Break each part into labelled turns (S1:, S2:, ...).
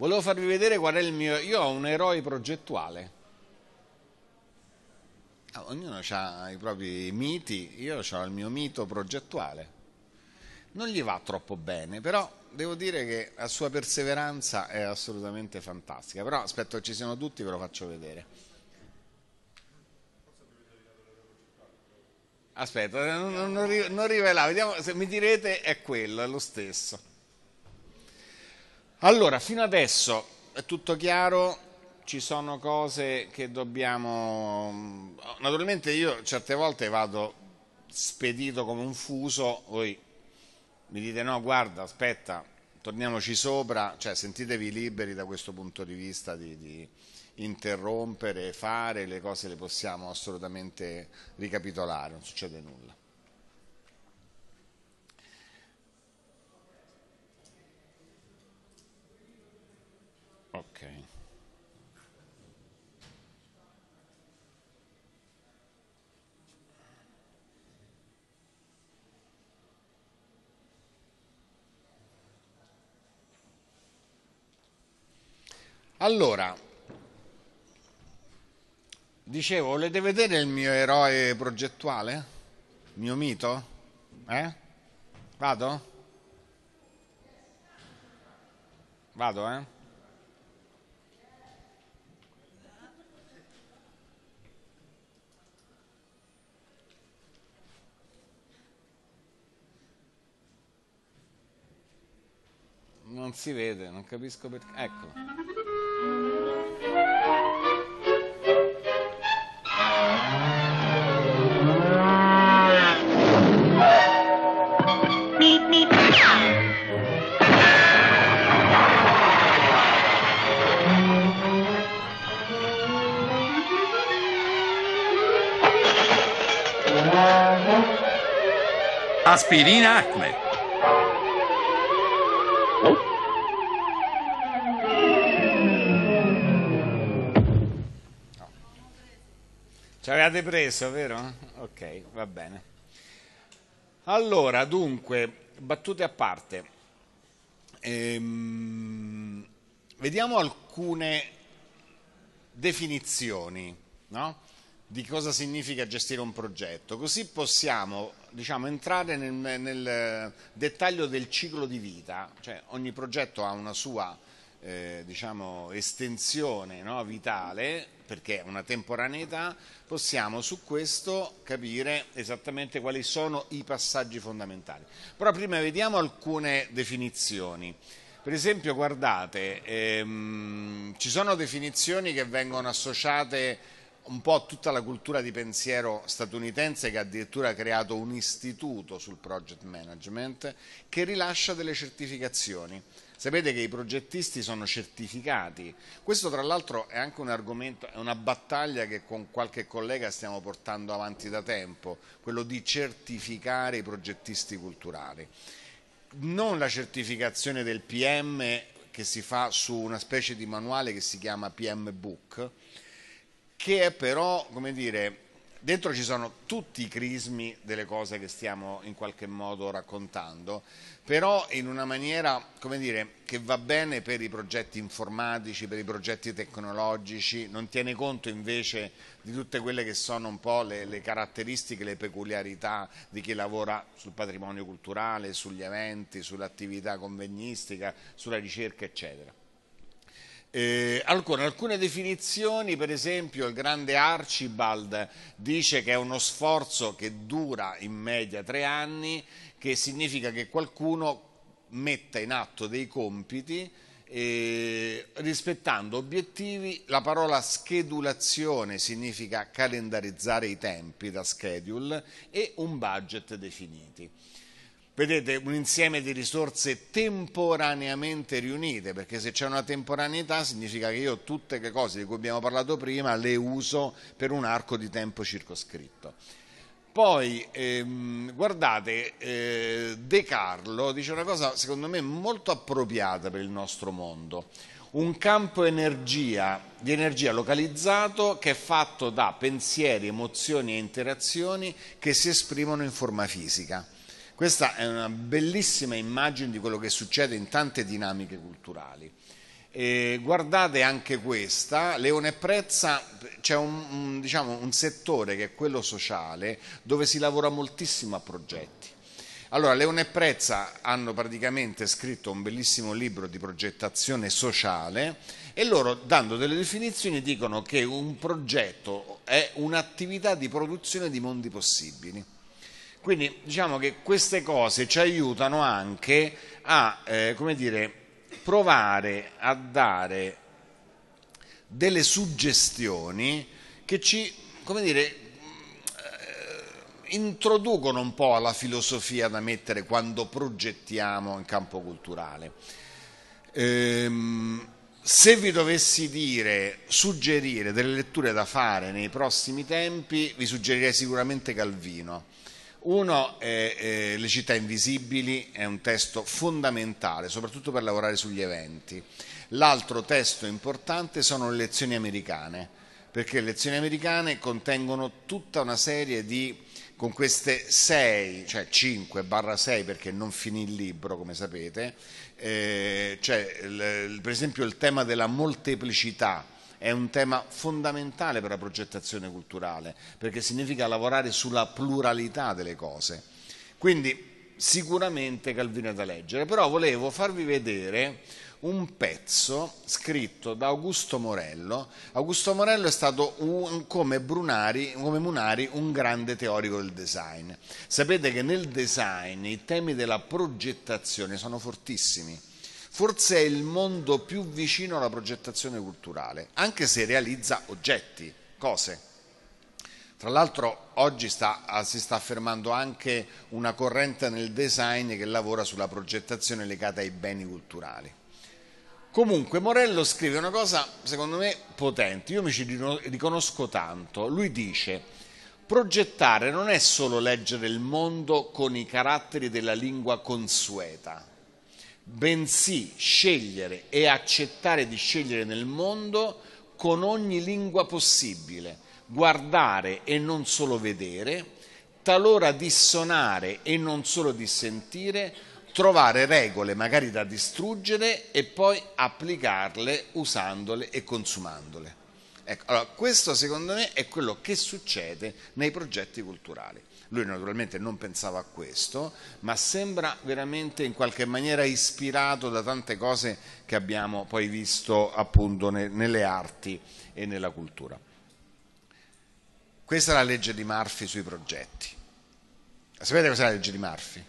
S1: Volevo farvi vedere qual è il mio... Io ho un eroe progettuale. Ah, ognuno ha i propri miti, io ho il mio mito progettuale. Non gli va troppo bene, però devo dire che la sua perseveranza è assolutamente fantastica. Però aspetto che ci siano tutti, ve lo faccio vedere. Aspetta, non, non, non rivelavo, vediamo se mi direte è quello, è lo stesso. Allora, fino adesso è tutto chiaro, ci sono cose che dobbiamo... Mm, naturalmente io certe volte vado spedito come un fuso, voi mi dite no, guarda, aspetta, torniamoci sopra, cioè sentitevi liberi da questo punto di vista di, di interrompere, fare, le cose le possiamo assolutamente ricapitolare, non succede nulla. Allora, dicevo, volete vedere il mio eroe progettuale? Il mio mito? Eh? Vado? Vado, eh? Non si vede, non capisco perché. Ecco. Aspirina Acme. Ci avevate preso, vero? Ok, va bene. Allora, dunque, battute a parte. Ehm, vediamo alcune definizioni no? di cosa significa gestire un progetto, così possiamo diciamo, entrare nel, nel, eh, dettaglio del ciclo di vita, cioè ogni progetto ha una sua eh, diciamo, estensione no, vitale, perché è una temporaneità, possiamo su questo capire esattamente quali sono i passaggi fondamentali. Però prima vediamo alcune definizioni. Per esempio, guardate, ehm, ci sono definizioni che vengono associate un po' tutta la cultura di pensiero statunitense che addirittura ha creato un istituto sul project management che rilascia delle certificazioni. Sapete che i progettisti sono certificati. Questo tra l'altro è anche un argomento, è una battaglia che con qualche collega stiamo portando avanti da tempo, quello di certificare i progettisti culturali. Non la certificazione del PM che si fa su una specie di manuale che si chiama PM Book, che è però, come dire, dentro ci sono tutti i crismi delle cose che stiamo in qualche modo raccontando, però in una maniera, come dire, che va bene per i progetti informatici, per i progetti tecnologici, non tiene conto invece di tutte quelle che sono un po' le, le caratteristiche, le peculiarità di chi lavora sul patrimonio culturale, sugli eventi, sull'attività convegnistica, sulla ricerca, eccetera. Eh, alcune, alcune, definizioni, per esempio il grande Archibald dice che è uno sforzo che dura in media tre anni, che significa che qualcuno metta in atto dei compiti eh, rispettando obiettivi, la parola schedulazione significa calendarizzare i tempi da schedule e un budget definiti. Vedete, un insieme di risorse temporaneamente riunite, perché se c'è una temporaneità significa che io tutte le cose di cui abbiamo parlato prima le uso per un arco di tempo circoscritto. Poi, ehm, guardate, eh, De Carlo dice una cosa secondo me molto appropriata per il nostro mondo. Un campo energia, di energia localizzato che è fatto da pensieri, emozioni e interazioni che si esprimono in forma fisica. Questa è una bellissima immagine di quello che succede in tante dinamiche culturali. E guardate anche questa, Leone Prezza c'è un, un, diciamo, un settore che è quello sociale dove si lavora moltissimo a progetti. Allora, Leone e Prezza hanno praticamente scritto un bellissimo libro di progettazione sociale e loro, dando delle definizioni, dicono che un progetto è un'attività di produzione di mondi possibili. Quindi diciamo che queste cose ci aiutano anche a eh, dire, provare a dare delle suggestioni che ci dire, eh, introducono un po' alla filosofia da mettere quando progettiamo in campo culturale. Ehm, se vi dovessi dire, suggerire delle letture da fare nei prossimi tempi, vi suggerirei sicuramente Calvino uno è, è eh, Le città invisibili, è un testo fondamentale, soprattutto per lavorare sugli eventi. L'altro testo importante sono le lezioni americane, perché le lezioni americane contengono tutta una serie di con queste sei, cioè cinque barra 6 perché non finì il libro come sapete, eh, cioè, per esempio il tema della molteplicità, è un tema fondamentale per la progettazione culturale, perché significa lavorare sulla pluralità delle cose. Quindi sicuramente Calvino è da leggere, però volevo farvi vedere un pezzo scritto da Augusto Morello. Augusto Morello è stato un, come, Brunari, come Munari un grande teorico del design. Sapete che nel design i temi della progettazione sono fortissimi Forse è il mondo più vicino alla progettazione culturale, anche se realizza oggetti, cose. Tra l'altro oggi sta, ah, si sta affermando anche una corrente nel design che lavora sulla progettazione legata ai beni culturali. Comunque Morello scrive una cosa secondo me potente, io mi ci riconosco tanto, lui dice progettare non è solo leggere il mondo con i caratteri della lingua consueta, bensì scegliere e accettare di scegliere nel mondo con ogni lingua possibile, guardare e non solo vedere, talora dissonare e non solo dissentire, trovare regole magari da distruggere e poi applicarle usandole e consumandole. Ecco, allora, questo secondo me è quello che succede nei progetti culturali. Lui naturalmente non pensava a questo, ma sembra veramente in qualche maniera ispirato da tante cose che abbiamo poi visto appunto nelle arti e nella cultura. Questa è la legge di Murphy sui progetti. Sapete cos'è la legge di Murphy?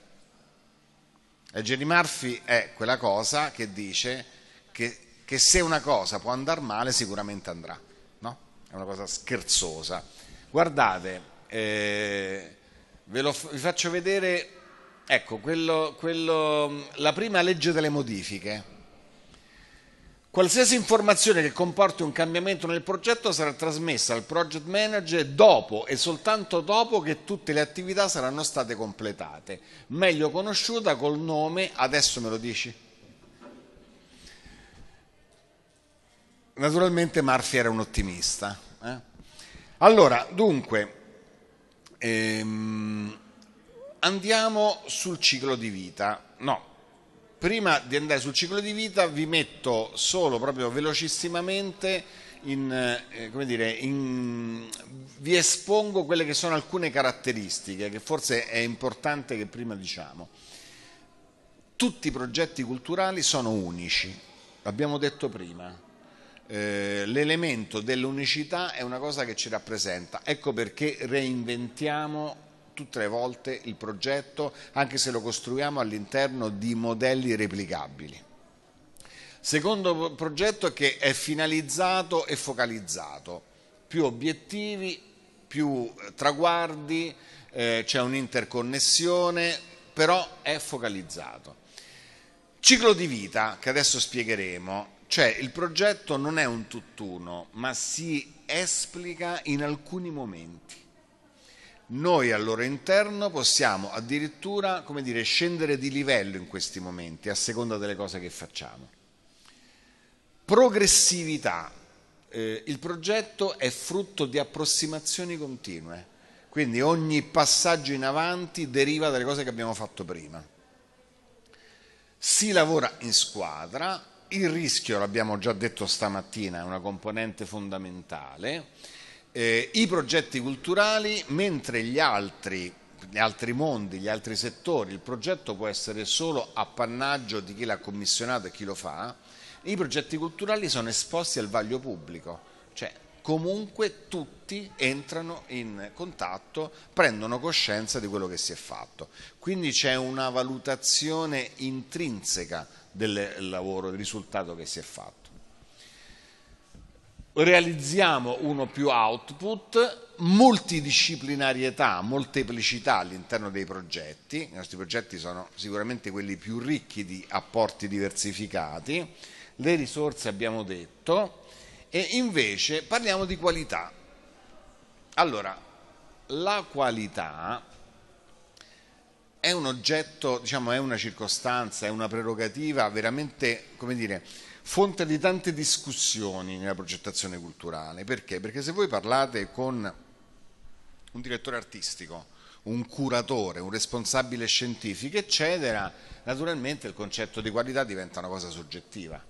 S1: La legge di Murphy è quella cosa che dice che, che se una cosa può andare male sicuramente andrà, no? È una cosa scherzosa. Guardate, eh, Ve lo, vi faccio vedere, ecco, quello, quello, la prima legge delle modifiche. Qualsiasi informazione che comporti un cambiamento nel progetto sarà trasmessa al project manager dopo e soltanto dopo che tutte le attività saranno state completate, meglio conosciuta col nome, adesso me lo dici? Naturalmente Murphy era un ottimista. Eh? Allora, dunque, Ehm, andiamo sul ciclo di vita. No, prima di andare sul ciclo di vita vi metto solo proprio velocissimamente in, eh, come dire, in, vi espongo quelle che sono alcune caratteristiche che forse è importante che prima diciamo. Tutti i progetti culturali sono unici, l'abbiamo detto prima, eh, l'elemento dell'unicità è una cosa che ci rappresenta. Ecco perché reinventiamo tutte le volte il progetto, anche se lo costruiamo all'interno di modelli replicabili. Secondo progetto è che è finalizzato e focalizzato, più obiettivi, più eh, traguardi, eh, c'è un'interconnessione, però è focalizzato. Ciclo di vita, che adesso spiegheremo, cioè il progetto non è un tutt'uno, ma si esplica in alcuni momenti. Noi al loro interno possiamo addirittura, come dire, scendere di livello in questi momenti, a seconda delle cose che facciamo. Progressività. Eh, il progetto è frutto di approssimazioni continue, quindi ogni passaggio in avanti deriva dalle cose che abbiamo fatto prima. Si lavora in squadra, il rischio, l'abbiamo già detto stamattina, è una componente fondamentale. Eh, I progetti culturali, mentre gli altri, gli altri mondi, gli altri settori, il progetto può essere solo appannaggio di chi l'ha commissionato e chi lo fa, i progetti culturali sono esposti al vaglio pubblico, cioè comunque tutti entrano in contatto, prendono coscienza di quello che si è fatto. Quindi c'è una valutazione intrinseca del lavoro, del risultato che si è fatto. Realizziamo uno più output, multidisciplinarietà, molteplicità all'interno dei progetti. I nostri progetti sono sicuramente quelli più ricchi di apporti diversificati. Le risorse abbiamo detto, e invece parliamo di qualità. Allora, la qualità è un oggetto, diciamo, è una circostanza, è una prerogativa veramente, come dire, fonte di tante discussioni nella progettazione culturale. Perché? Perché se voi parlate con un direttore artistico, un curatore, un responsabile scientifico, eccetera, naturalmente il concetto di qualità diventa una cosa soggettiva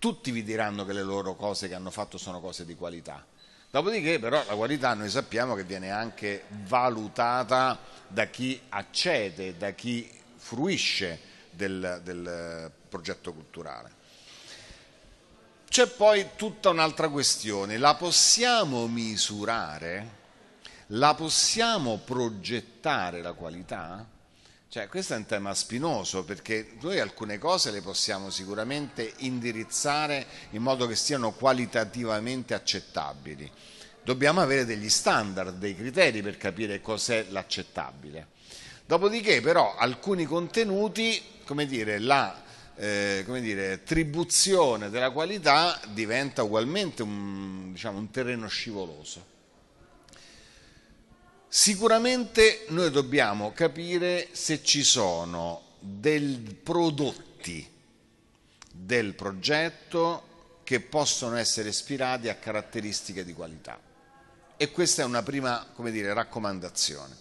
S1: tutti vi diranno che le loro cose che hanno fatto sono cose di qualità. Dopodiché però la qualità noi sappiamo che viene anche valutata da chi accede, da chi fruisce del, del eh, progetto culturale. C'è poi tutta un'altra questione, la possiamo misurare? La possiamo progettare la qualità? Cioè, questo è un tema spinoso perché noi alcune cose le possiamo sicuramente indirizzare in modo che siano qualitativamente accettabili. Dobbiamo avere degli standard, dei criteri per capire cos'è l'accettabile. Dopodiché però alcuni contenuti, come dire, la eh, come dire, attribuzione della qualità diventa ugualmente un, diciamo, un terreno scivoloso. Sicuramente noi dobbiamo capire se ci sono dei prodotti del progetto che possono essere ispirati a caratteristiche di qualità. E questa è una prima, dire, raccomandazione.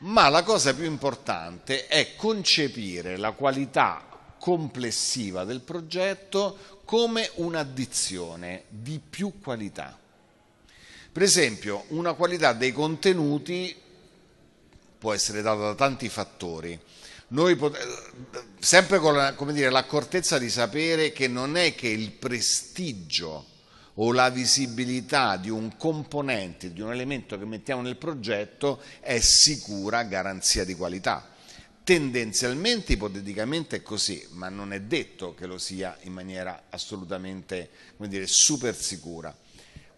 S1: Ma la cosa più importante è concepire la qualità complessiva del progetto come un'addizione di più qualità. Per esempio, una qualità dei contenuti può essere data da tanti fattori. Noi sempre con l'accortezza di sapere che non è che il prestigio o la visibilità di un componente, di un elemento che mettiamo nel progetto è sicura garanzia di qualità. Tendenzialmente, ipoteticamente è così, ma non è detto che lo sia in maniera assolutamente dire, super sicura.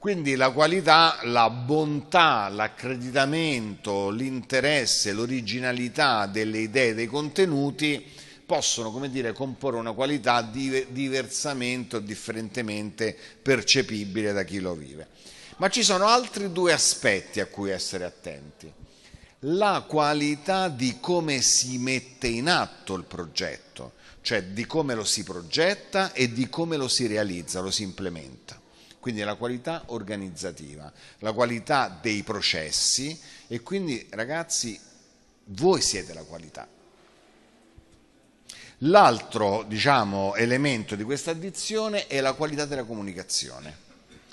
S1: Quindi la qualità, la bontà, l'accreditamento, l'interesse, l'originalità delle idee, dei contenuti possono, come dire, comporre una qualità diversamente o differentemente percepibile da chi lo vive. Ma ci sono altri due aspetti a cui essere attenti. La qualità di come si mette in atto il progetto, cioè di come lo si progetta e di come lo si realizza, lo si implementa quindi la qualità organizzativa, la qualità dei processi e quindi ragazzi voi siete la qualità. L'altro diciamo, elemento di questa addizione è la qualità della comunicazione,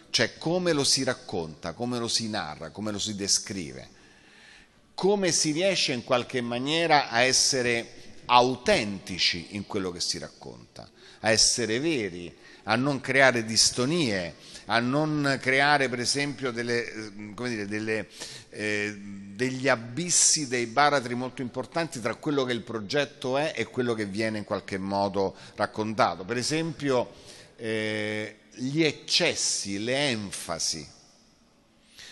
S1: cioè come lo si racconta, come lo si narra, come lo si descrive, come si riesce in qualche maniera a essere autentici in quello che si racconta, a essere veri, a non creare distonie a non creare per esempio delle, eh, dire, delle, eh, degli abissi, dei baratri molto importanti tra quello che il progetto è e quello che viene in qualche modo raccontato. Per esempio eh, gli eccessi, le enfasi.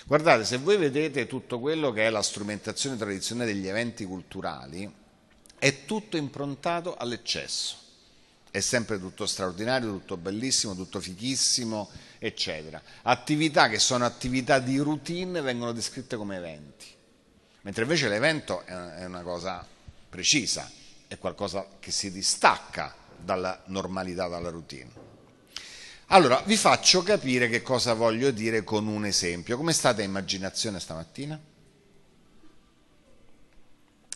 S1: Guardate, se voi vedete tutto quello che è la strumentazione tradizionale degli eventi culturali, è tutto improntato all'eccesso è sempre tutto straordinario, tutto bellissimo, tutto fichissimo, eccetera. Attività che sono attività di routine vengono descritte come eventi, mentre invece l'evento è una cosa precisa, è qualcosa che si distacca dalla normalità, dalla routine. Allora, vi faccio capire che cosa voglio dire con un esempio. Come state immaginazione stamattina?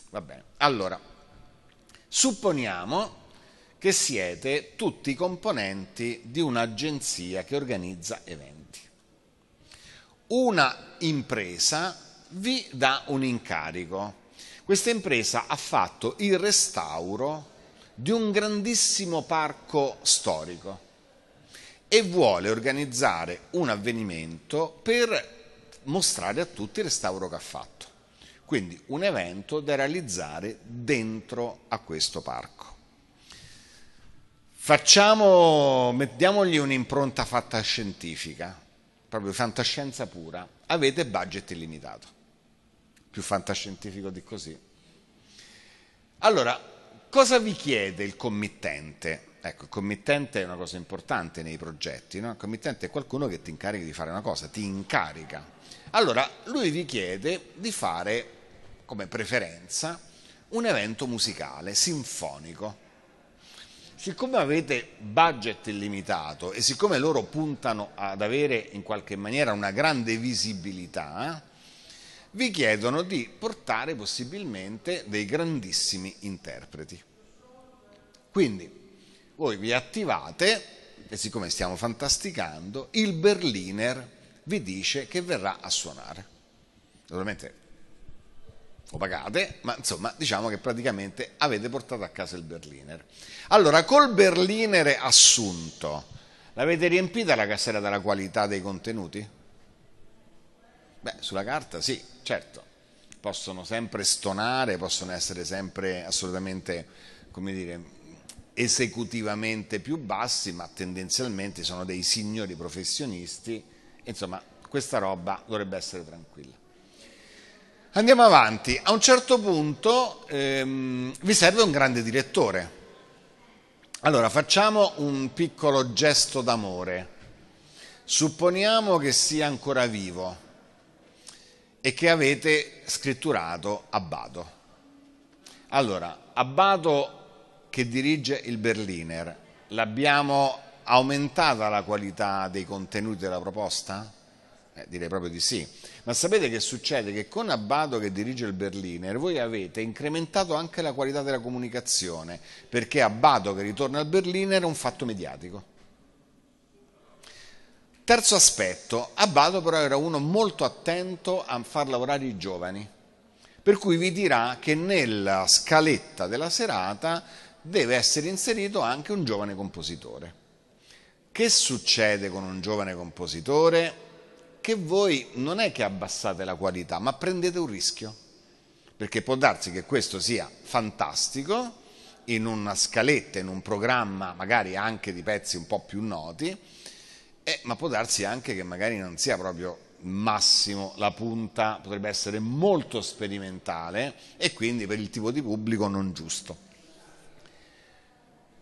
S1: Va bene. Allora, supponiamo che siete tutti componenti di un'agenzia che organizza eventi. Una impresa vi dà un incarico. Questa impresa ha fatto il restauro di un grandissimo parco storico e vuole organizzare un avvenimento per mostrare a tutti il restauro che ha fatto. Quindi un evento da realizzare dentro a questo parco Facciamo, mettiamogli un'impronta fatta scientifica, proprio fantascienza pura. Avete budget illimitato. Più fantascientifico di così. Allora, cosa vi chiede il committente? Ecco, il committente è una cosa importante nei progetti, no? Il committente è qualcuno che ti incarica di fare una cosa, ti incarica. Allora, lui vi chiede di fare, come preferenza, un evento musicale, sinfonico siccome avete budget illimitato e siccome loro puntano ad avere in qualche maniera una grande visibilità, vi chiedono di portare possibilmente dei grandissimi interpreti. Quindi voi vi attivate e siccome stiamo fantasticando, il Berliner vi dice che verrà a suonare. Naturalmente lo pagate, ma insomma diciamo che praticamente avete portato a casa il Berliner. Allora, col Berlinere assunto, l'avete riempita la cassetta della qualità dei contenuti? Beh, sulla carta sì, certo. Possono sempre stonare, possono essere sempre assolutamente, come dire, esecutivamente più bassi, ma tendenzialmente sono dei signori professionisti. Insomma, questa roba dovrebbe essere tranquilla. Andiamo avanti. A un certo punto ehm, vi serve un grande direttore allora, facciamo un piccolo gesto d'amore. Supponiamo che sia ancora vivo e che avete scritturato Abbado. Allora, Abbado che dirige il Berliner, l'abbiamo aumentata la qualità dei contenuti della proposta? Eh, direi proprio di sì. Ma sapete che succede? Che con Abbado che dirige il Berliner voi avete incrementato anche la qualità della comunicazione, perché Abbado che ritorna al Berliner è un fatto mediatico. Terzo aspetto, Abbado però era uno molto attento a far lavorare i giovani, per cui vi dirà che nella scaletta della serata deve essere inserito anche un giovane compositore. Che succede con un giovane compositore? che voi non è che abbassate la qualità, ma prendete un rischio. Perché può darsi che questo sia fantastico in una scaletta, in un programma, magari anche di pezzi un po' più noti, eh, ma può darsi anche che magari non sia proprio massimo la punta, potrebbe essere molto sperimentale e quindi per il tipo di pubblico non giusto.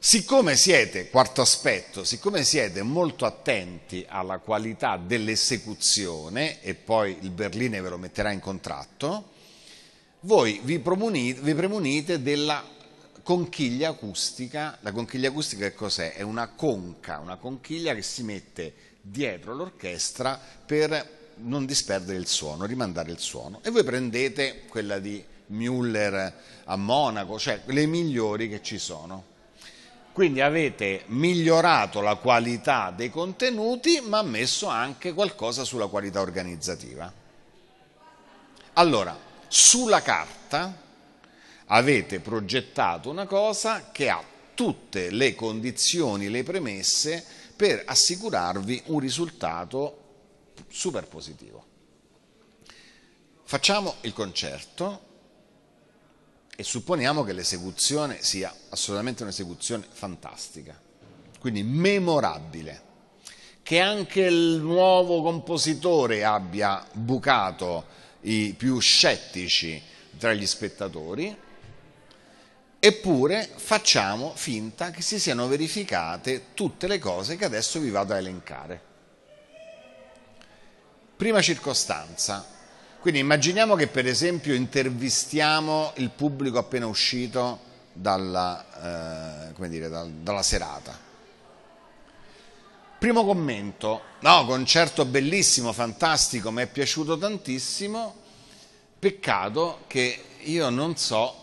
S1: Siccome siete, quarto aspetto, siccome siete molto attenti alla qualità dell'esecuzione, e poi il Berline ve lo metterà in contratto, voi vi, premunite, vi premunite della conchiglia acustica. La conchiglia acustica che cos'è? È una conca, una conchiglia che si mette dietro l'orchestra per non disperdere il suono, rimandare il suono. E voi prendete quella di Müller a Monaco, cioè le migliori che ci sono. Quindi avete migliorato la qualità dei contenuti ma messo anche qualcosa sulla qualità organizzativa. Allora, sulla carta avete progettato una cosa che ha tutte le condizioni, le premesse per assicurarvi un risultato super positivo. Facciamo il concerto e supponiamo che l'esecuzione sia assolutamente un'esecuzione fantastica, quindi memorabile, che anche il nuovo compositore abbia bucato i più scettici tra gli spettatori, eppure facciamo finta che si siano verificate tutte le cose che adesso vi vado a elencare. Prima circostanza, quindi immaginiamo che per esempio intervistiamo il pubblico appena uscito dalla, eh, dire, da, dalla serata. Primo commento, no, concerto bellissimo, fantastico, mi è piaciuto tantissimo, peccato che io non so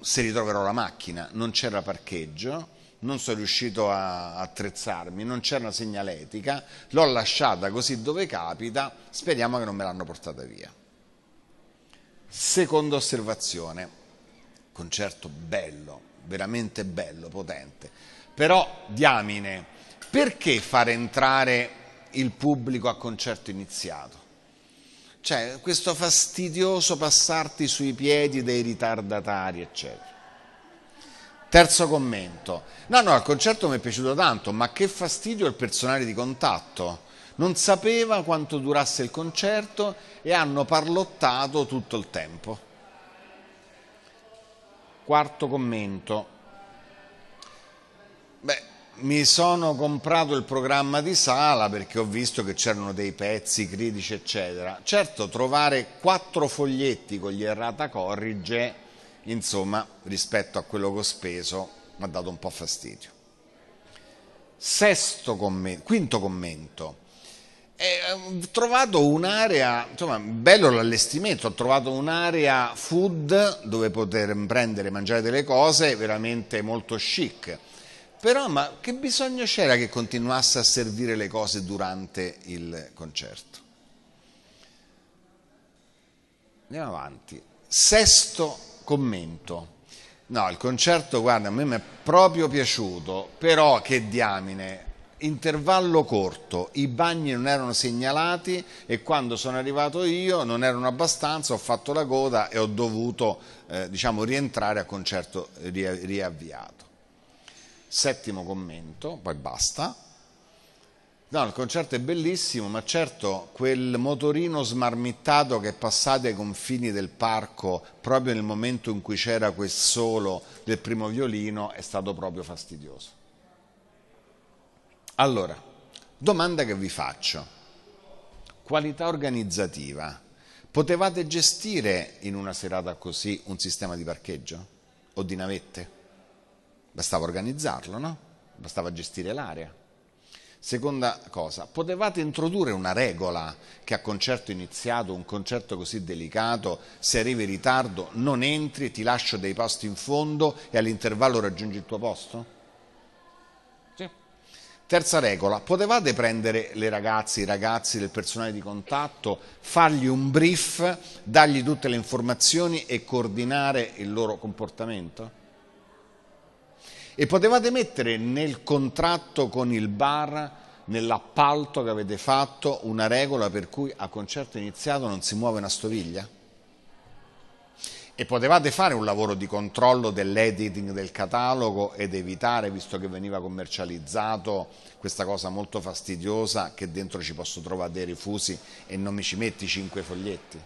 S1: se ritroverò la macchina, non c'era parcheggio, non sono riuscito a attrezzarmi, non c'era una segnaletica, l'ho lasciata così dove capita, speriamo che non me l'hanno portata via. Seconda osservazione, concerto bello, veramente bello, potente. Però, diamine, perché far entrare il pubblico a concerto iniziato? Cioè, questo fastidioso passarti sui piedi dei ritardatari, eccetera. Terzo commento. No, no, il concerto mi è piaciuto tanto, ma che fastidio il personale di contatto non sapeva quanto durasse il concerto e hanno parlottato tutto il tempo. Quarto commento. Beh, mi sono comprato il programma di sala perché ho visto che c'erano dei pezzi critici, eccetera. Certo, trovare quattro foglietti con gli errata corrige, insomma, rispetto a quello che ho speso, mi ha dato un po' fastidio. Sesto commento, quinto commento. Eh, ho trovato un'area, insomma, bello l'allestimento, ho trovato un'area food dove poter prendere e mangiare delle cose veramente molto chic. Però, ma che bisogno c'era che continuasse a servire le cose durante il concerto? Andiamo avanti. Sesto commento. No, il concerto, guarda, a me mi è proprio piaciuto, però che diamine, intervallo corto, i bagni non erano segnalati e quando sono arrivato io non erano abbastanza, ho fatto la coda e ho dovuto eh, diciamo, rientrare a concerto riavviato. Settimo commento, poi basta. No, il concerto è bellissimo, ma certo quel motorino smarmittato che è passato ai confini del parco proprio nel momento in cui c'era quel solo del primo violino è stato proprio fastidioso. Allora, domanda che vi faccio. Qualità organizzativa. Potevate gestire in una serata così un sistema di parcheggio o di navette? Bastava organizzarlo, no? Bastava gestire l'area. Seconda cosa, potevate introdurre una regola che a concerto iniziato, un concerto così delicato, se arrivi in ritardo non entri, ti lascio dei posti in fondo e all'intervallo raggiungi il tuo posto? Terza regola, potevate prendere le ragazze, i ragazzi del personale di contatto, fargli un brief, dargli tutte le informazioni e coordinare il loro comportamento? E potevate mettere nel contratto con il bar, nell'appalto che avete fatto, una regola per cui a concerto iniziato non si muove una stoviglia? e potevate fare un lavoro di controllo dell'editing del catalogo ed evitare, visto che veniva commercializzato, questa cosa molto fastidiosa che dentro ci posso trovare dei rifusi e non mi ci metti cinque foglietti?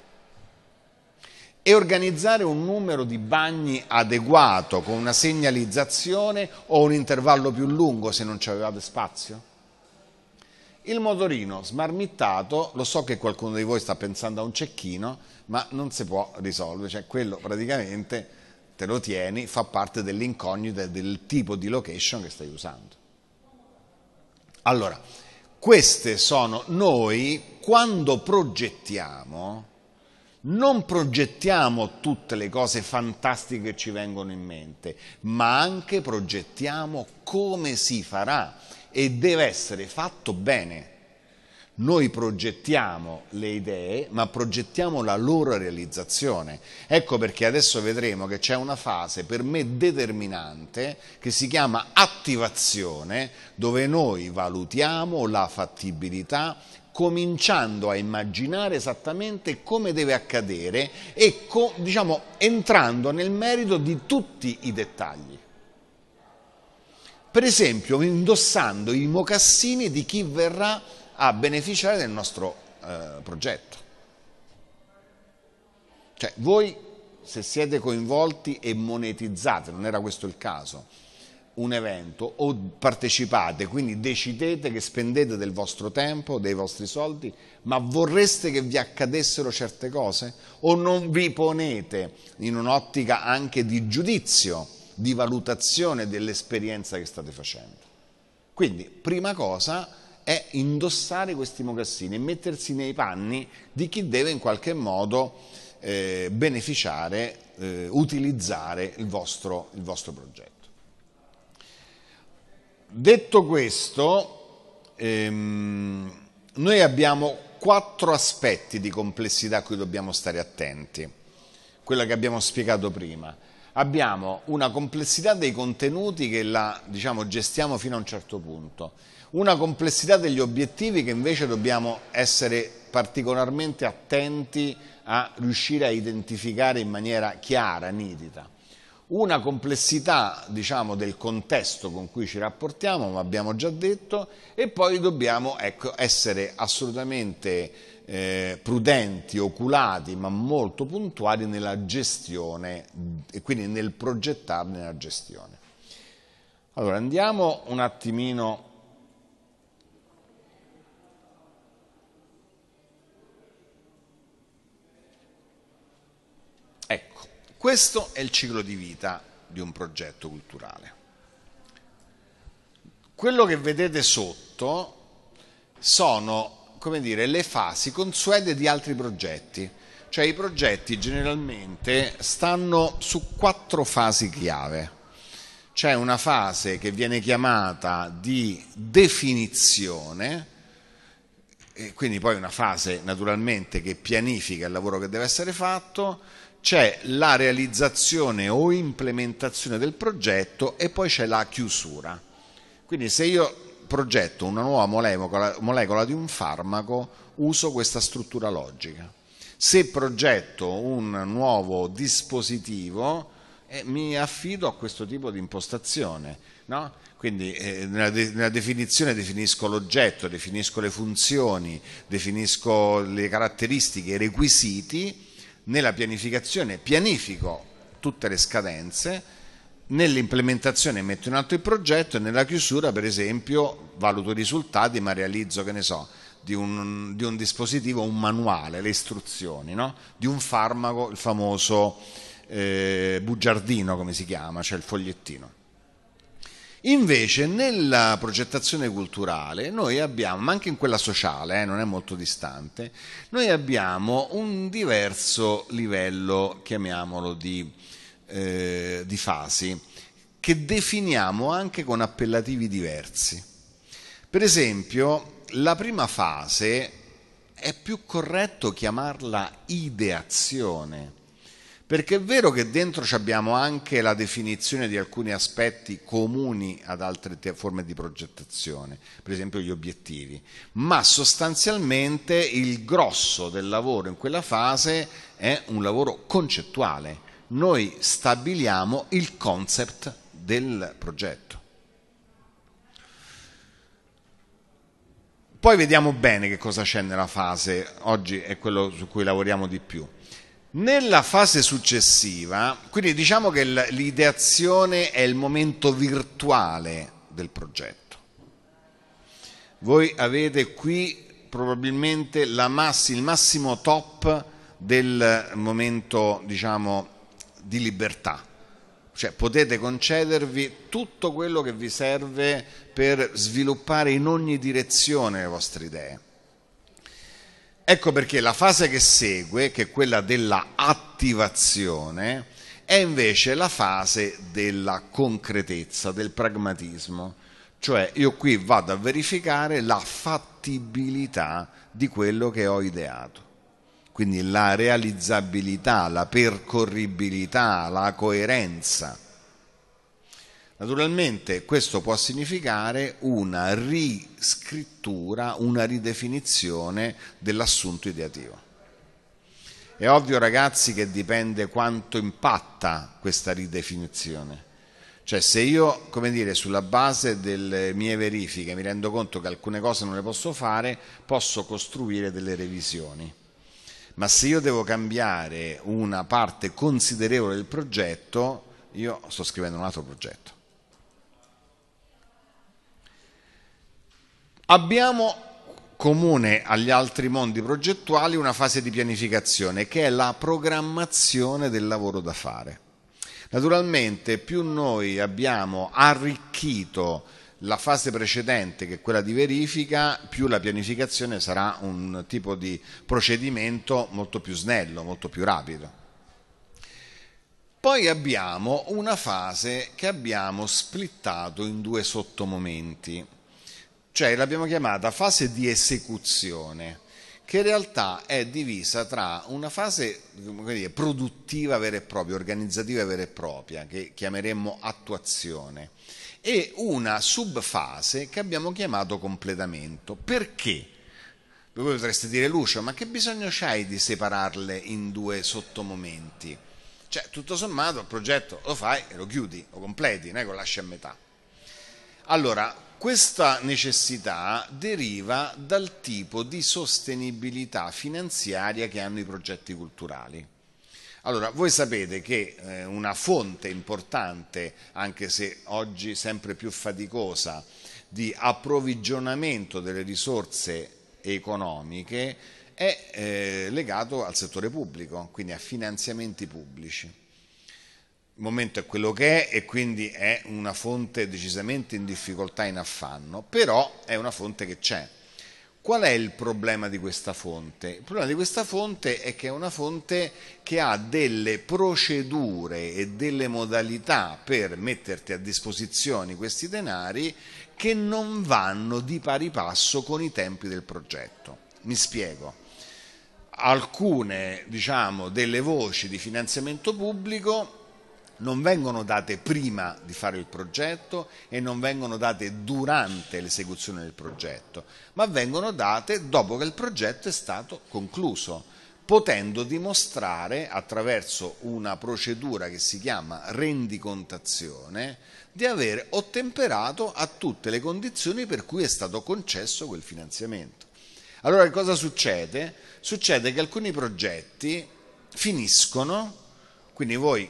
S1: E organizzare un numero di bagni adeguato con una segnalizzazione o un intervallo più lungo se non ci avevate spazio? Il motorino smarmittato, lo so che qualcuno di voi sta pensando a un cecchino, ma non si può risolvere, cioè quello praticamente te lo tieni, fa parte dell'incognita del tipo di location che stai usando. Allora, queste sono noi quando progettiamo, non progettiamo tutte le cose fantastiche che ci vengono in mente, ma anche progettiamo come si farà e deve essere fatto bene. Noi progettiamo le idee, ma progettiamo la loro realizzazione. Ecco perché adesso vedremo che c'è una fase per me determinante che si chiama attivazione, dove noi valutiamo la fattibilità cominciando a immaginare esattamente come deve accadere e diciamo, entrando nel merito di tutti i dettagli per esempio indossando i mocassini di chi verrà a beneficiare del nostro eh, progetto. Cioè, voi se siete coinvolti e monetizzate, non era questo il caso, un evento o partecipate, quindi decidete che spendete del vostro tempo, dei vostri soldi, ma vorreste che vi accadessero certe cose o non vi ponete in un'ottica anche di giudizio di valutazione dell'esperienza che state facendo. Quindi, prima cosa è indossare questi mocassini e mettersi nei panni di chi deve in qualche modo eh, beneficiare, eh, utilizzare il vostro, il vostro, progetto. Detto questo, ehm, noi abbiamo quattro aspetti di complessità a cui dobbiamo stare attenti, quella che abbiamo spiegato prima abbiamo una complessità dei contenuti che la diciamo, gestiamo fino a un certo punto, una complessità degli obiettivi che invece dobbiamo essere particolarmente attenti a riuscire a identificare in maniera chiara, nitida. Una complessità diciamo, del contesto con cui ci rapportiamo, ma abbiamo già detto, e poi dobbiamo ecco, essere assolutamente eh, prudenti, oculati, ma molto puntuali nella gestione e quindi nel progettarne la gestione. Allora andiamo un attimino Ecco, questo è il ciclo di vita di un progetto culturale. Quello che vedete sotto sono come dire, le fa, si consuede di altri progetti. Cioè i progetti generalmente stanno su quattro fasi chiave. C'è una fase che viene chiamata di definizione, quindi poi una fase naturalmente che pianifica il lavoro che deve essere fatto, c'è la realizzazione o implementazione del progetto e poi c'è la chiusura. Quindi se io progetto una nuova molecola, molecola di un farmaco, uso questa struttura logica. Se progetto un nuovo dispositivo, eh, mi affido a questo tipo di impostazione. No? Quindi eh, nella, de nella, definizione definisco l'oggetto, definisco le funzioni, definisco le caratteristiche, i requisiti, nella pianificazione pianifico tutte le scadenze nell'implementazione metto in atto il progetto e nella chiusura per esempio valuto i risultati ma realizzo che ne so di un, di un dispositivo un manuale le istruzioni no? di un farmaco il famoso eh, bugiardino come si chiama cioè il fogliettino invece nella progettazione culturale noi abbiamo ma anche in quella sociale eh, non è molto distante noi abbiamo un diverso livello chiamiamolo di eh, di fasi che definiamo anche con appellativi diversi. Per esempio, la prima fase è più corretto chiamarla ideazione, perché è vero che dentro abbiamo anche la definizione di alcuni aspetti comuni ad altre forme di progettazione, per esempio gli obiettivi, ma sostanzialmente il grosso del lavoro in quella fase è un lavoro concettuale, noi stabiliamo il concept del progetto. Poi vediamo bene che cosa c'è nella fase, oggi è quello su cui lavoriamo di più. Nella fase successiva, quindi diciamo che l'ideazione è il momento virtuale del progetto. Voi avete qui probabilmente massi, il massimo top del momento, diciamo, di libertà, cioè potete concedervi tutto quello che vi serve per sviluppare in ogni direzione le vostre idee. Ecco perché la fase che segue, che è quella della attivazione, è invece la fase della concretezza, del pragmatismo. Cioè io qui vado a verificare la fattibilità di quello che ho ideato quindi la realizzabilità, la percorribilità, la coerenza. Naturalmente questo può significare una riscrittura, una ridefinizione dell'assunto ideativo. È ovvio ragazzi che dipende quanto impatta questa ridefinizione. Cioè se io, come dire, sulla base delle mie verifiche mi rendo conto che alcune cose non le posso fare, posso costruire delle revisioni ma se io devo cambiare una parte considerevole del progetto, io sto scrivendo un altro progetto. Abbiamo comune agli altri mondi progettuali una fase di pianificazione che è la programmazione del lavoro da fare. Naturalmente più noi abbiamo arricchito la fase precedente, che è quella di verifica, più la pianificazione sarà un tipo di procedimento molto più snello, molto più rapido. Poi abbiamo una fase che abbiamo splittato in due sottomomenti, cioè l'abbiamo chiamata fase di esecuzione, che in realtà è divisa tra una fase dire, produttiva vera e propria, organizzativa vera e propria, che chiameremmo attuazione, e una subfase che abbiamo chiamato completamento. Perché? Voi potreste dire, Lucio, ma che bisogno c'hai di separarle in due sottomomenti? Cioè, tutto sommato, il progetto lo fai e lo chiudi, lo completi, non è che lo lasci a metà. Allora, questa necessità deriva dal tipo di sostenibilità finanziaria che hanno i progetti culturali. Allora, voi sapete che eh, una fonte importante, anche se oggi sempre più faticosa, di approvvigionamento delle risorse economiche è eh, legato al settore pubblico, quindi a finanziamenti pubblici. Il momento è quello che è e quindi è una fonte decisamente in difficoltà, e in affanno, però è una fonte che c'è Qual è il problema di questa fonte? Il problema di questa fonte è che è una fonte che ha delle procedure e delle modalità per metterti a disposizione questi denari che non vanno di pari passo con i tempi del progetto. Mi spiego. Alcune, diciamo, delle voci di finanziamento pubblico non vengono date prima di fare il progetto e non vengono date durante l'esecuzione del progetto, ma vengono date dopo che il progetto è stato concluso, potendo dimostrare attraverso una procedura che si chiama rendicontazione di aver ottemperato a tutte le condizioni per cui è stato concesso quel finanziamento. Allora che cosa succede? Succede che alcuni progetti finiscono, quindi voi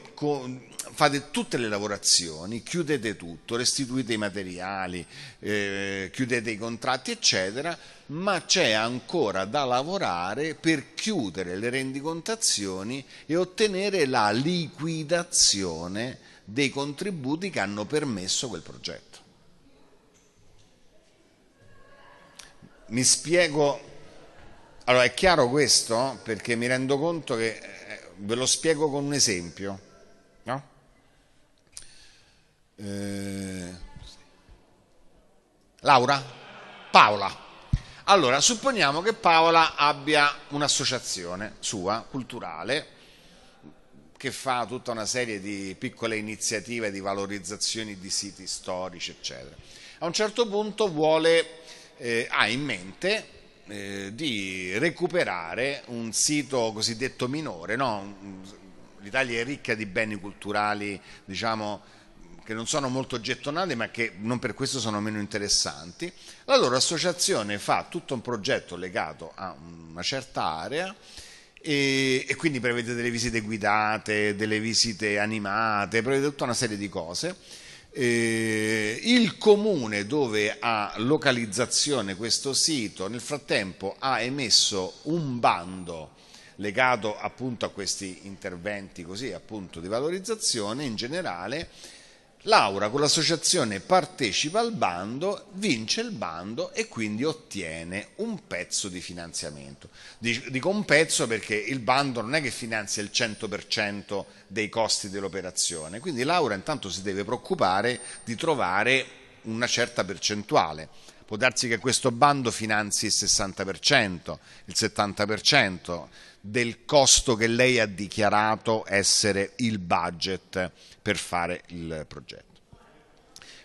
S1: fate tutte le lavorazioni, chiudete tutto, restituite i materiali, eh, chiudete i contratti, eccetera, ma c'è ancora da lavorare per chiudere le rendicontazioni e ottenere la liquidazione dei contributi che hanno permesso quel progetto. Mi spiego. Allora è chiaro questo? Perché mi rendo conto che eh, ve lo spiego con un esempio eh, Laura? Paola. Allora, supponiamo che Paola abbia un'associazione sua, culturale, che fa tutta una serie di piccole iniziative di valorizzazione di siti storici, eccetera. A un certo punto vuole, eh, ha in mente eh, di recuperare un sito cosiddetto minore, no? l'Italia è ricca di beni culturali, diciamo, che non sono molto gettonate ma che non per questo sono meno interessanti, la loro associazione fa tutto un progetto legato a una certa area e, e quindi prevede delle visite guidate, delle visite animate, prevede tutta una serie di cose. Eh, il comune dove ha localizzazione questo sito nel frattempo ha emesso un bando legato appunto a questi interventi così appunto di valorizzazione in generale Laura con l'associazione partecipa al bando, vince il bando e quindi ottiene un pezzo di finanziamento. Dico un pezzo perché il bando non è che finanzia il 100% dei costi dell'operazione, quindi Laura intanto si deve preoccupare di trovare una certa percentuale. Può darsi che questo bando finanzi il 60%, il 70%, del costo che lei ha dichiarato essere il budget per fare il progetto.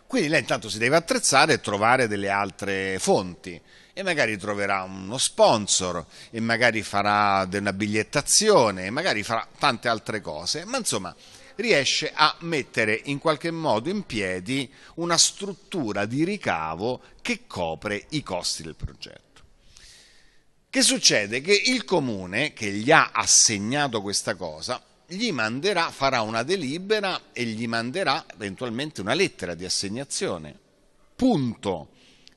S1: Quindi lei intanto si deve attrezzare e trovare delle altre fonti e magari troverà uno sponsor e magari farà una bigliettazione e magari farà tante altre cose, ma insomma riesce a mettere in qualche modo in piedi una struttura di ricavo che copre i costi del progetto. Che succede? Che il comune che gli ha assegnato questa cosa gli manderà, farà una delibera e gli manderà eventualmente una lettera di assegnazione. Punto.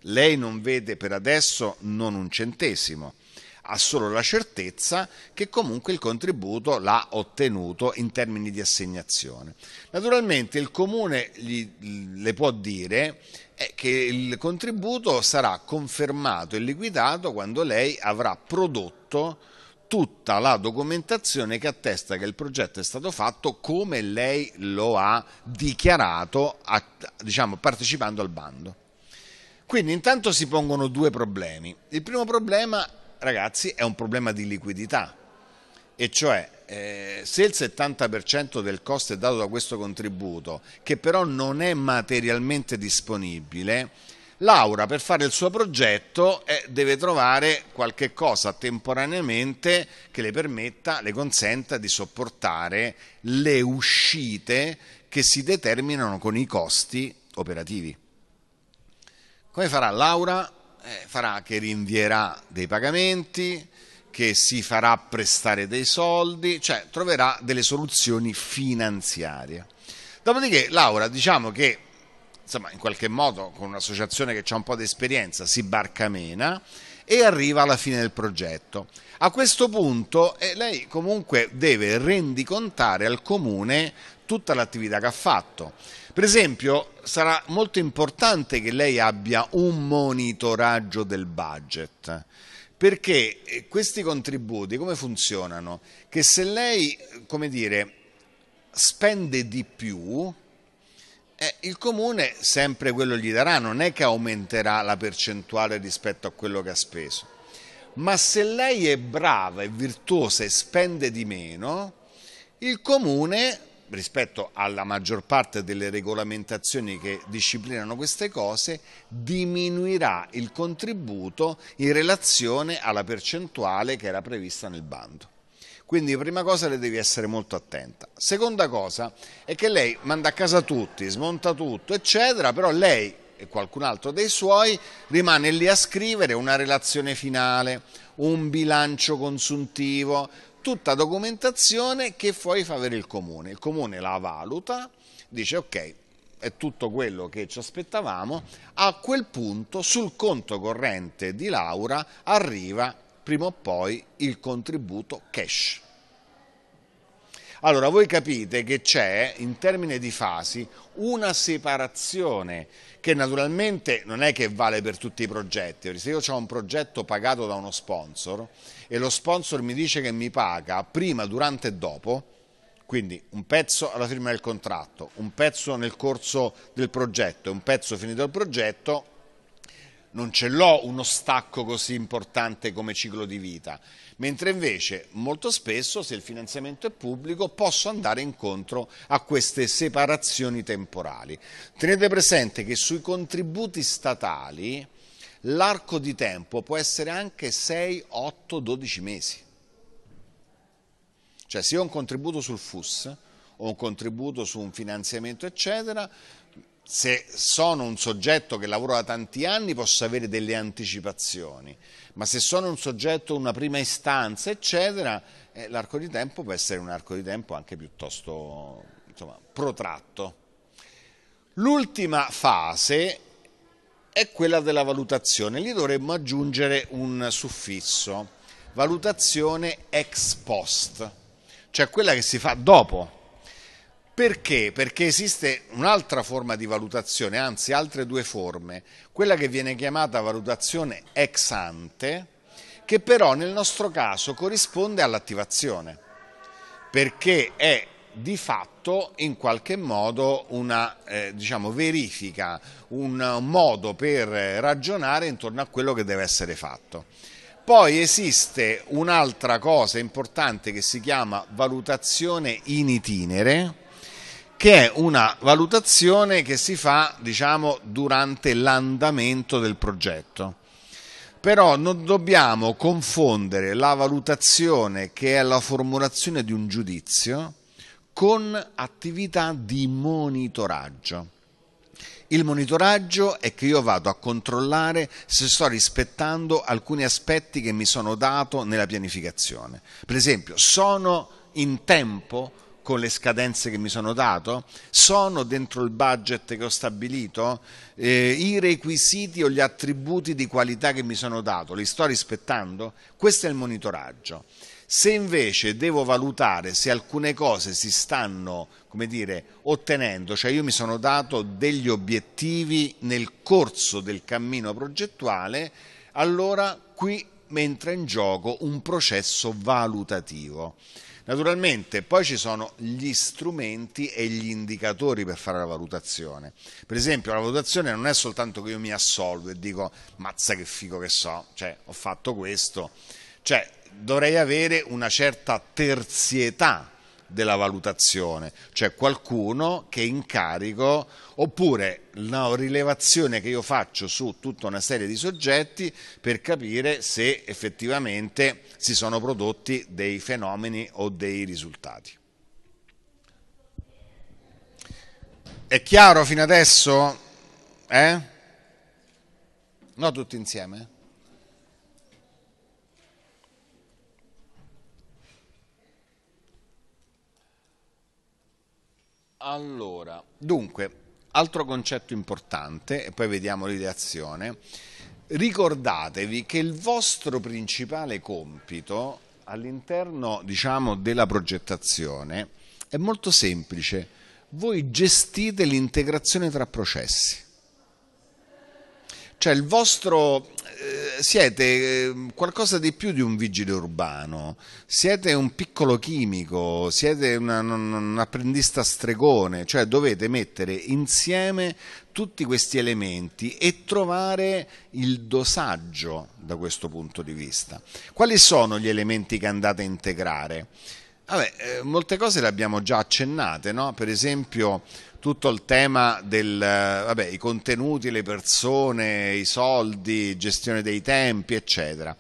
S1: Lei non vede per adesso non un centesimo, ha solo la certezza che comunque il contributo l'ha ottenuto in termini di assegnazione. Naturalmente il comune gli, le può dire è che il contributo sarà confermato e liquidato quando lei avrà prodotto tutta la documentazione che attesta che il progetto è stato fatto come lei lo ha dichiarato a, diciamo, partecipando al bando. Quindi intanto si pongono due problemi. Il primo problema, ragazzi, è un problema di liquidità, e cioè eh, se il 70% del costo è dato da questo contributo, che però non è materialmente disponibile, Laura per fare il suo progetto eh, deve trovare qualche cosa temporaneamente che le permetta, le consenta di sopportare le uscite che si determinano con i costi operativi. Come farà Laura? Eh, farà che rinvierà dei pagamenti, che si farà prestare dei soldi, cioè troverà delle soluzioni finanziarie. Dopodiché Laura diciamo che insomma, in qualche modo con un'associazione che ha un po' di esperienza si barcamena e arriva alla fine del progetto. A questo punto eh, lei comunque deve rendicontare al comune tutta l'attività che ha fatto. Per esempio, sarà molto importante che lei abbia un monitoraggio del budget. Perché eh, questi contributi come funzionano? Che se lei, come dire, spende di più, eh, il comune sempre quello gli darà, non è che aumenterà la percentuale rispetto a quello che ha speso. Ma se lei è brava, e virtuosa e spende di meno, il comune rispetto alla maggior parte delle regolamentazioni che disciplinano queste cose, diminuirà il contributo in relazione alla percentuale che era prevista nel bando. Quindi prima cosa le devi essere molto attenta. Seconda cosa è che lei manda a casa tutti, smonta tutto, eccetera, però lei e qualcun altro dei suoi rimane lì a scrivere una relazione finale, un bilancio consuntivo, tutta documentazione che poi fa avere il comune. Il comune la valuta, dice ok, è tutto quello che ci aspettavamo, a quel punto sul conto corrente di Laura arriva prima o poi il contributo cash. Allora voi capite che c'è in termini di fasi una separazione che naturalmente non è che vale per tutti i progetti, se io ho un progetto pagato da uno sponsor, e lo sponsor mi dice che mi paga prima, durante e dopo, quindi un pezzo alla firma del contratto, un pezzo nel corso del progetto e un pezzo finito il progetto, non ce l'ho uno stacco così importante come ciclo di vita, mentre invece molto spesso se il finanziamento è pubblico posso andare incontro a queste separazioni temporali. Tenete presente che sui contributi statali L'arco di tempo può essere anche 6, 8, 12 mesi. Cioè se ho un contributo sul FUS o un contributo su un finanziamento eccetera, se sono un soggetto che lavora da tanti anni posso avere delle anticipazioni, ma se sono un soggetto una prima istanza, eccetera, eh, l'arco di tempo può essere un arco di tempo anche piuttosto insomma, protratto. L'ultima fase è quella della valutazione. Lì dovremmo aggiungere un suffisso, valutazione ex post, cioè quella che si fa dopo. Perché? Perché esiste un'altra forma di valutazione, anzi altre due forme, quella che viene chiamata valutazione ex ante, che però nel nostro caso corrisponde all'attivazione, perché è di fatto in qualche modo una eh, diciamo, verifica, un modo per ragionare intorno a quello che deve essere fatto. Poi esiste un'altra cosa importante che si chiama valutazione in itinere, che è una valutazione che si fa diciamo, durante l'andamento del progetto. Però non dobbiamo confondere la valutazione, che è la formulazione di un giudizio, con attività di monitoraggio. Il monitoraggio è che io vado a controllare se sto rispettando alcuni aspetti che mi sono dato nella pianificazione. Per esempio, sono in tempo con le scadenze che mi sono dato? Sono dentro il budget che ho stabilito? Eh, I requisiti o gli attributi di qualità che mi sono dato, li sto rispettando? Questo è il monitoraggio. Se invece devo valutare se alcune cose si stanno, come dire, ottenendo, cioè io mi sono dato degli obiettivi nel corso del cammino progettuale, allora qui entra in gioco un processo valutativo. Naturalmente poi ci sono gli strumenti e gli indicatori per fare la valutazione. Per esempio la valutazione non è soltanto che io mi assolvo e dico mazza che figo che so, cioè ho fatto questo, cioè dovrei avere una certa terzietà della valutazione, cioè qualcuno che incarico, oppure una rilevazione che io faccio su tutta una serie di soggetti per capire se effettivamente si sono prodotti dei fenomeni o dei risultati. È chiaro fino adesso? Eh? No tutti insieme? Allora, dunque, altro concetto importante, e poi vediamo l'ideazione, ricordatevi che il vostro principale compito all'interno, diciamo, della progettazione è molto semplice, voi gestite l'integrazione tra processi. Cioè il vostro eh, siete ehm, qualcosa di più di un vigile urbano, siete un piccolo chimico, siete una, un apprendista stregone, cioè dovete mettere insieme tutti questi elementi e trovare il dosaggio da questo punto di vista. Quali sono gli elementi che andate a integrare? Vabbè, eh, molte cose le abbiamo già accennate, no? per esempio tutto il tema dei eh, vabbè, contenuti, le persone, i soldi, gestione dei tempi, eccetera.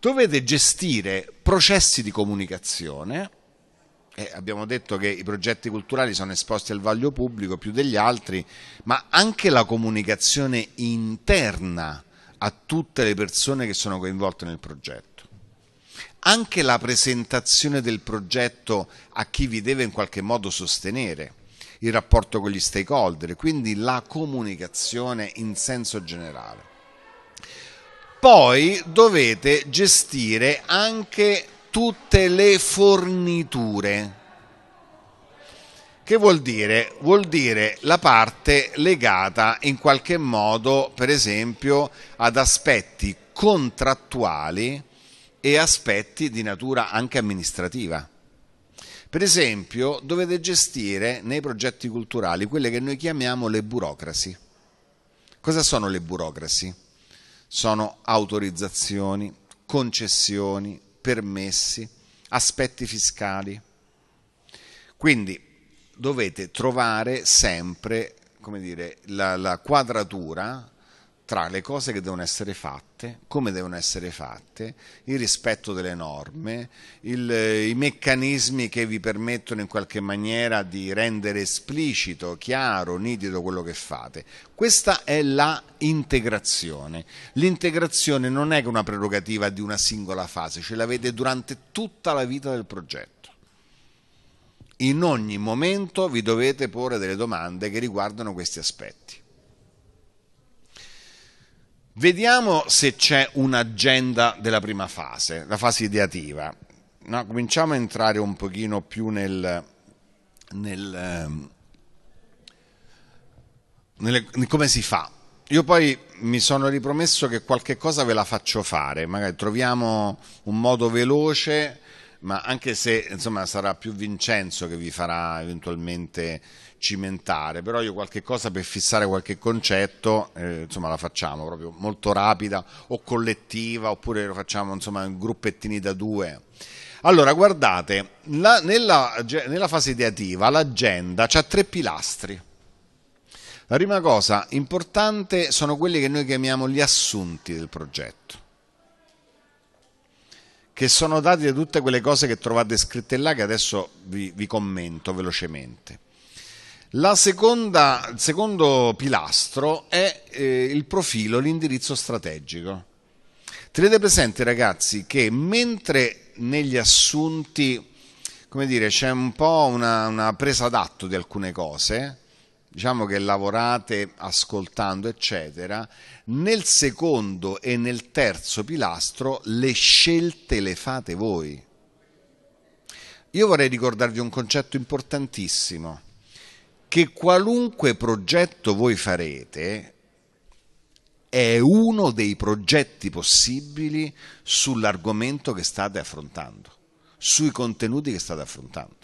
S1: Dovete gestire processi di comunicazione. Eh, abbiamo detto che i progetti culturali sono esposti al vaglio pubblico più degli altri, ma anche la comunicazione interna a tutte le persone che sono coinvolte nel progetto anche la presentazione del progetto a chi vi deve in qualche modo sostenere il rapporto con gli stakeholder, quindi la comunicazione in senso generale. Poi dovete gestire anche tutte le forniture. Che vuol dire? Vuol dire la parte legata in qualche modo, per esempio, ad aspetti contrattuali e aspetti di natura anche amministrativa. Per esempio, dovete gestire nei progetti culturali quelle che noi chiamiamo le burocracy. Cosa sono le burocracy? Sono autorizzazioni, concessioni, permessi, aspetti fiscali. Quindi dovete trovare sempre dire, la, la quadratura tra le cose che devono essere fatte, come devono essere fatte, il rispetto delle norme, il, eh, i meccanismi che vi permettono in qualche maniera di rendere esplicito, chiaro, nitido quello che fate. Questa è la integrazione. L'integrazione non è una prerogativa di una singola fase, ce l'avete durante tutta la vita del progetto. In ogni momento vi dovete porre delle domande che riguardano questi aspetti. Vediamo se c'è un'agenda della prima fase, la fase ideativa. No, cominciamo a entrare un pochino più nel, nel, ehm, nel, nel, come si fa. Io poi mi sono ripromesso che qualche cosa ve la faccio fare, magari troviamo un modo veloce, ma anche se insomma, sarà più Vincenzo che vi farà eventualmente cimentare, però io qualche cosa per fissare qualche concetto, eh, insomma la facciamo proprio molto rapida o collettiva, oppure lo facciamo insomma in gruppettini da due. Allora, guardate, la, nella, nella fase ideativa l'agenda ha tre pilastri. La prima cosa importante sono quelli che noi chiamiamo gli assunti del progetto che sono dati da tutte quelle cose che trovate scritte là che adesso vi, vi commento velocemente. Seconda, il secondo pilastro è eh, il profilo, l'indirizzo strategico. Tenete presente ragazzi che mentre negli assunti dire, c'è un po' una, una presa d'atto di alcune cose, diciamo che lavorate ascoltando eccetera, nel secondo e nel terzo pilastro le scelte le fate voi. Io vorrei ricordarvi un concetto importantissimo che qualunque progetto voi farete è uno dei progetti possibili sull'argomento che state affrontando, sui contenuti che state affrontando.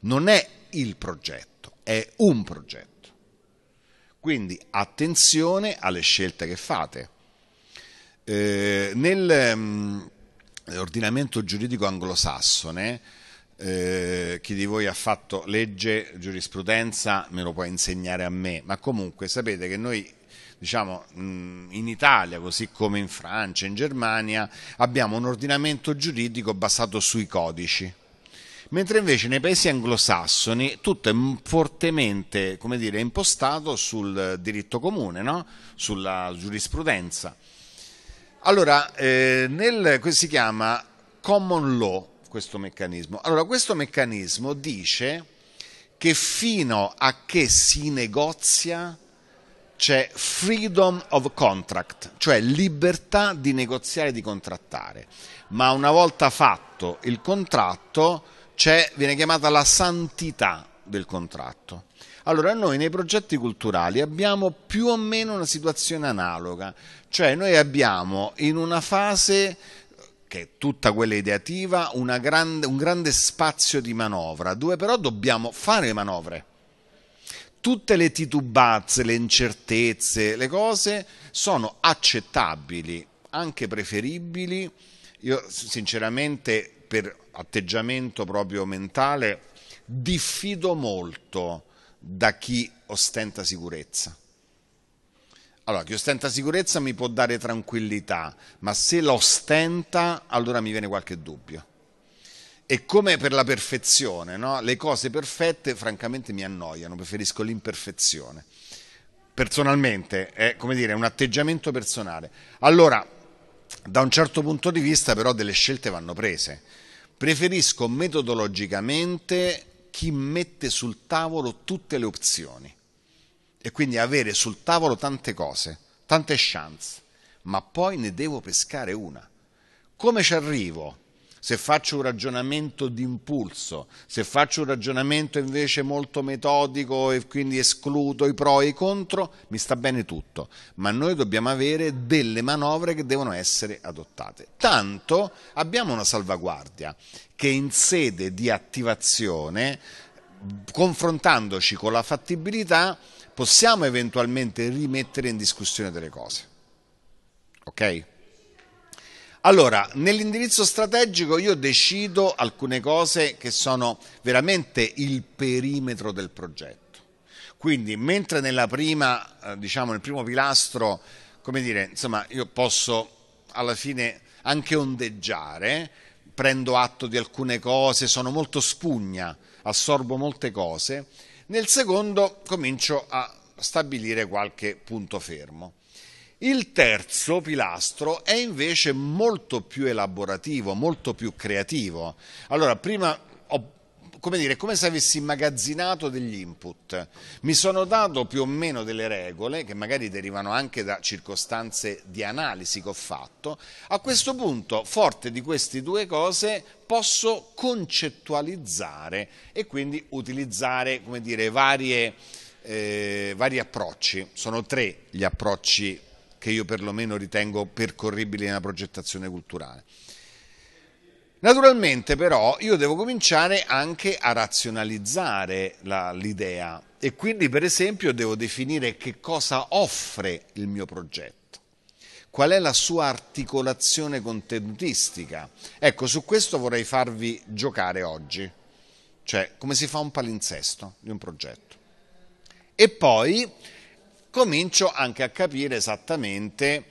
S1: Non è il progetto, è un progetto. Quindi attenzione alle scelte che fate. Eh, Nell'ordinamento mm, giuridico anglosassone eh, chi di voi ha fatto legge, giurisprudenza me lo può insegnare a me, ma comunque sapete che noi diciamo, mm, in Italia, così come in Francia, in Germania, abbiamo un ordinamento giuridico basato sui codici. Mentre invece nei paesi anglosassoni tutto è fortemente dire, impostato sul diritto comune, no? sulla giurisprudenza. Allora, eh, nel, si chiama common law, questo meccanismo? Allora, questo meccanismo dice che fino a che si negozia c'è freedom of contract, cioè libertà di negoziare e di contrattare, ma una volta fatto il contratto viene chiamata la santità del contratto. Allora noi nei progetti culturali abbiamo più o meno una situazione analoga, cioè noi abbiamo in una fase che tutta quella ideativa, grande, un grande spazio di manovra, dove però dobbiamo fare manovre. Tutte le titubazze, le incertezze, le cose sono accettabili, anche preferibili. Io sinceramente per atteggiamento proprio mentale diffido molto da chi ostenta sicurezza allora, chi ostenta sicurezza mi può dare tranquillità, ma se lo ostenta allora mi viene qualche dubbio. E come per la perfezione, no? le cose perfette francamente mi annoiano, preferisco l'imperfezione. Personalmente è come dire, un atteggiamento personale. Allora, da un certo punto di vista però delle scelte vanno prese. Preferisco metodologicamente chi mette sul tavolo tutte le opzioni e quindi avere sul tavolo tante cose, tante chance, ma poi ne devo pescare una. Come ci arrivo? Se faccio un ragionamento d'impulso, se faccio un ragionamento invece molto metodico e quindi escludo i pro e i contro, mi sta bene tutto, ma noi dobbiamo avere delle manovre che devono essere adottate. Tanto abbiamo una salvaguardia che in sede di attivazione, confrontandoci con la fattibilità, possiamo eventualmente rimettere in discussione delle cose. Ok? Allora, nell'indirizzo strategico io decido alcune cose che sono veramente il perimetro del progetto. Quindi, mentre nella prima, eh, diciamo, nel primo pilastro, come dire, insomma, io posso alla fine anche ondeggiare, prendo atto di alcune cose, sono molto spugna, assorbo molte cose, nel secondo comincio a stabilire qualche punto fermo. Il terzo pilastro è invece molto più elaborativo, molto più creativo. Allora, prima come dire, come se avessi immagazzinato degli input. Mi sono dato più o meno delle regole, che magari derivano anche da circostanze di analisi che ho fatto. A questo punto, forte di queste due cose, posso concettualizzare e quindi utilizzare, come dire, varie, eh, vari approcci. Sono tre gli approcci che io perlomeno ritengo percorribili nella progettazione culturale. Naturalmente però io devo cominciare anche a razionalizzare l'idea e quindi per esempio devo definire che cosa offre il mio progetto qual è la sua articolazione contenutistica. Ecco, su questo vorrei farvi giocare oggi, cioè come si fa un palinsesto di un progetto. E poi comincio anche a capire esattamente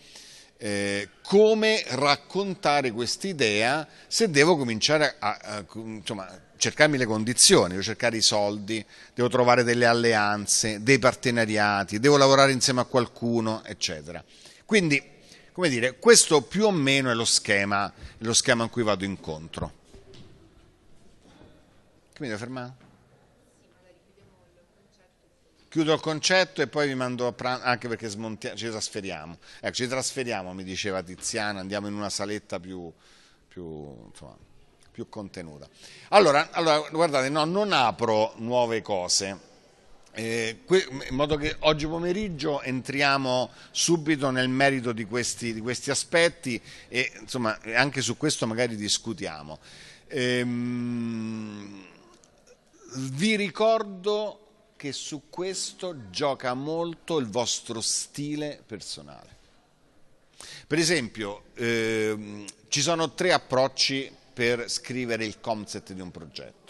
S1: eh, come raccontare quest'idea se devo cominciare a, a insomma, cercarmi le condizioni, devo cercare i soldi, devo trovare delle alleanze, dei partenariati, devo lavorare insieme a qualcuno, eccetera. Quindi, come dire, questo più o meno è lo schema, è lo schema in cui vado incontro. Che mi devo fermare? chiudo il concetto e poi vi mando a pranzo, anche perché smontia- ci trasferiamo. Ecco, ci trasferiamo, mi diceva Tiziana, andiamo in una saletta più, più, insomma, più contenuta. Allora, allora, guardate, no, non apro nuove cose. Eh, que- in modo che oggi pomeriggio entriamo subito nel merito di questi, di questi aspetti e insomma anche su questo magari discutiamo. Ehm, vi ricordo anche su questo gioca molto il vostro stile personale. Per esempio, ehm, ci sono tre approcci per scrivere il concept di un progetto.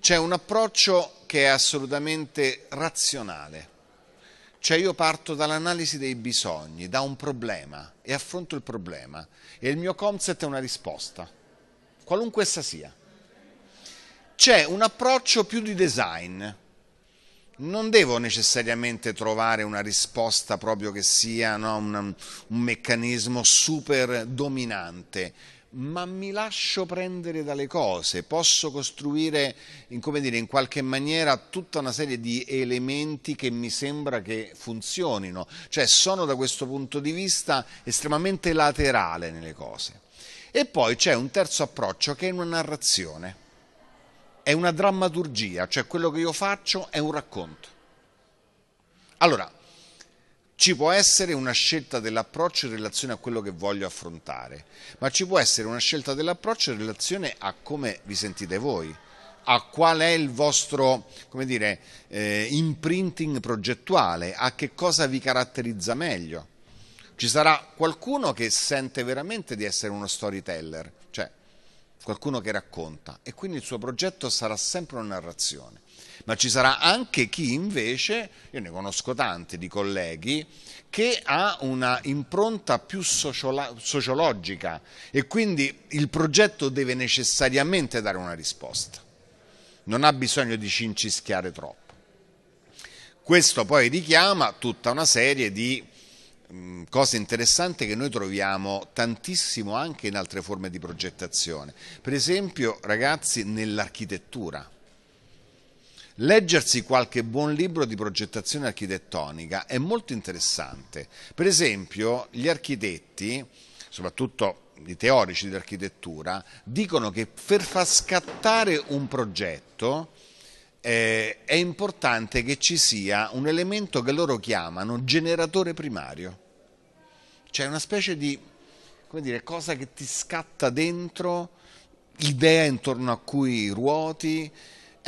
S1: C'è un approccio che è assolutamente razionale, cioè io parto dall'analisi dei bisogni, da un problema e affronto il problema e il mio concept è una risposta, qualunque essa sia. C'è un approccio più di design, non devo necessariamente trovare una risposta proprio che sia no, un, un meccanismo super dominante, ma mi lascio prendere dalle cose, posso costruire in, dire, in, qualche maniera tutta una serie di elementi che mi sembra che funzionino, cioè sono da questo punto di vista estremamente laterale nelle cose. E poi c'è un terzo approccio che è una narrazione è una drammaturgia, cioè quello che io faccio è un racconto. Allora, ci può essere una scelta dell'approccio in relazione a quello che voglio affrontare, ma ci può essere una scelta dell'approccio in relazione a come vi sentite voi, a qual è il vostro dire, eh, imprinting progettuale, a che cosa vi caratterizza meglio. Ci sarà qualcuno che sente veramente di essere uno storyteller qualcuno che racconta e quindi il suo progetto sarà sempre una narrazione. Ma ci sarà anche chi invece, io ne conosco tanti di colleghi, che ha una impronta più sociologica e quindi il progetto deve necessariamente dare una risposta. Non ha bisogno di cincischiare troppo. Questo poi richiama tutta una serie di Mm, cosa interessante che noi troviamo tantissimo anche in altre forme di progettazione. Per esempio, ragazzi, nell'architettura. Leggersi qualche buon libro di progettazione architettonica è molto interessante. Per esempio, gli architetti, soprattutto i teorici dell'architettura, dicono che per far scattare un progetto eh, è importante che ci sia un elemento che loro chiamano generatore primario, cioè una specie di dire, cosa che ti scatta dentro, idea intorno a cui ruoti,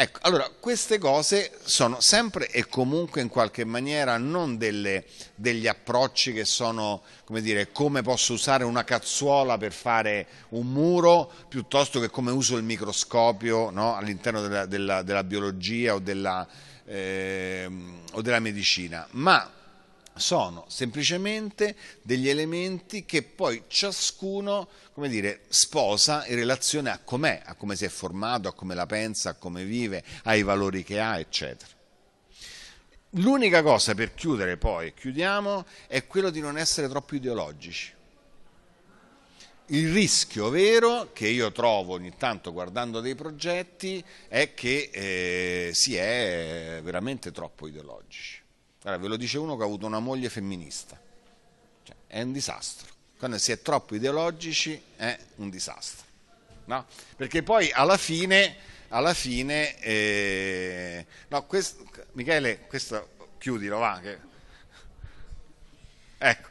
S1: Ecco, allora queste cose sono sempre e comunque in qualche maniera non delle, degli approcci che sono, come dire, come posso usare una cazzuola per fare un muro piuttosto che come uso il microscopio no? all'interno della, della, della, biologia o della, eh, o della medicina, ma sono semplicemente degli elementi che poi ciascuno come dire, sposa in relazione a com'è, a come si è formato, a come la pensa, a come vive, ai valori che ha, eccetera. L'unica cosa per chiudere poi, chiudiamo, è quello di non essere troppo ideologici. Il rischio vero che io trovo ogni tanto guardando dei progetti è che eh, si è veramente troppo ideologici. Allora, ve lo dice uno che ha avuto una moglie femminista, cioè, è un disastro. Quando si è troppo ideologici è un disastro, no? Perché poi alla fine, alla fine, eh... no, questo... Michele, questo chiudilo, va. Che... Ecco.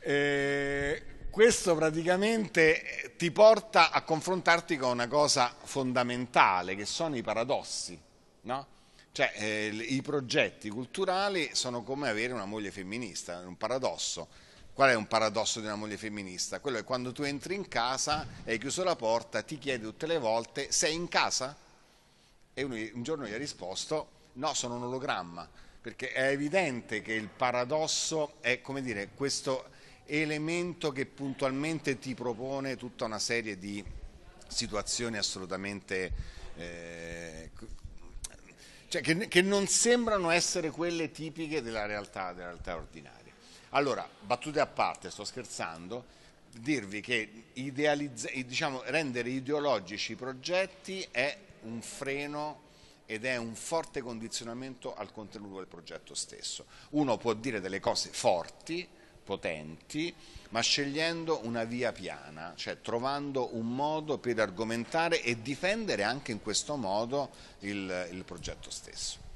S1: Eh, questo praticamente ti porta a confrontarti con una cosa fondamentale, che sono i paradossi, no? Cioè, eh, i progetti culturali sono come avere una moglie femminista, è un paradosso. Qual è un paradosso di una moglie femminista? Quello è quando tu entri in casa, hai chiuso la porta, ti chiede tutte le volte, sei in casa? E uno, un giorno gli ha risposto, no, sono un ologramma, perché è evidente che il paradosso è, come dire, questo elemento che puntualmente ti propone tutta una serie di situazioni assolutamente eh, cioè che, che, non sembrano essere quelle tipiche della realtà, della realtà ordinaria. Allora, battute a parte, sto scherzando, dirvi che diciamo, rendere ideologici i progetti è un freno ed è un forte condizionamento al contenuto del progetto stesso. Uno può dire delle cose forti, potenti, ma scegliendo una via piana, cioè trovando un modo per argomentare e difendere anche in questo modo il, il progetto stesso.